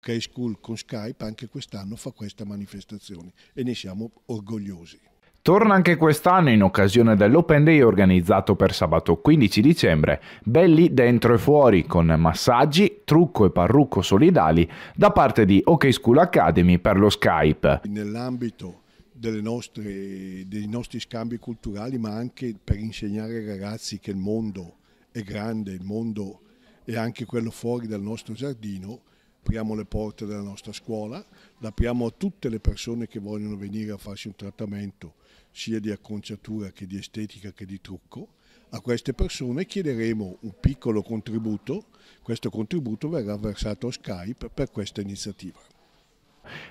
K School con Skype anche quest'anno fa questa manifestazione e ne siamo orgogliosi. Torna anche quest'anno in occasione dell'Open Day organizzato per sabato 15 dicembre, belli dentro e fuori con massaggi, trucco e parrucco solidali da parte di OK School Academy per lo Skype. Nell'ambito dei nostri scambi culturali, ma anche per insegnare ai ragazzi che il mondo è grande, il mondo è anche quello fuori dal nostro giardino, apriamo le porte della nostra scuola, l'apriamo a tutte le persone che vogliono venire a farsi un trattamento sia di acconciatura che di estetica che di trucco. A queste persone chiederemo un piccolo contributo, questo contributo verrà versato a Skype per questa iniziativa.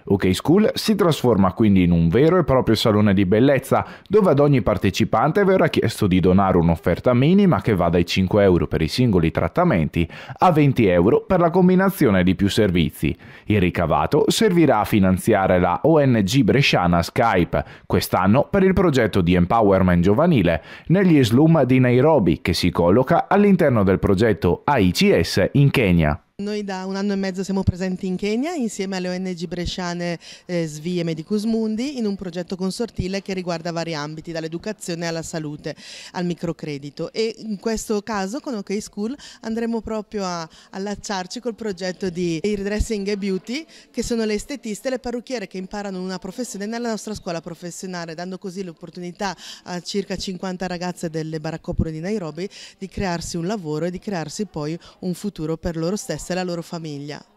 OK School si trasforma quindi in un vero e proprio salone di bellezza dove ad ogni partecipante verrà chiesto di donare un'offerta minima che va dai 5 euro per i singoli trattamenti a 20 euro per la combinazione di più servizi. Il ricavato servirà a finanziare la ONG bresciana Skype, quest'anno per il progetto di empowerment giovanile negli slum di Nairobi che si colloca all'interno del progetto AICS in Kenya. Noi da un anno e mezzo siamo presenti in Kenya insieme alle ONG bresciane eh, SVI e Medicus Mundi in un progetto consortile che riguarda vari ambiti, dall'educazione alla salute, al microcredito e in questo caso con OK School andremo proprio a allacciarci col progetto di Hairdressing e Beauty che sono le estetiste e le parrucchiere che imparano una professione nella nostra scuola professionale dando così l'opportunità a circa 50 ragazze delle baraccopole di Nairobi di crearsi un lavoro e di crearsi poi un futuro per loro stesse e la loro famiglia.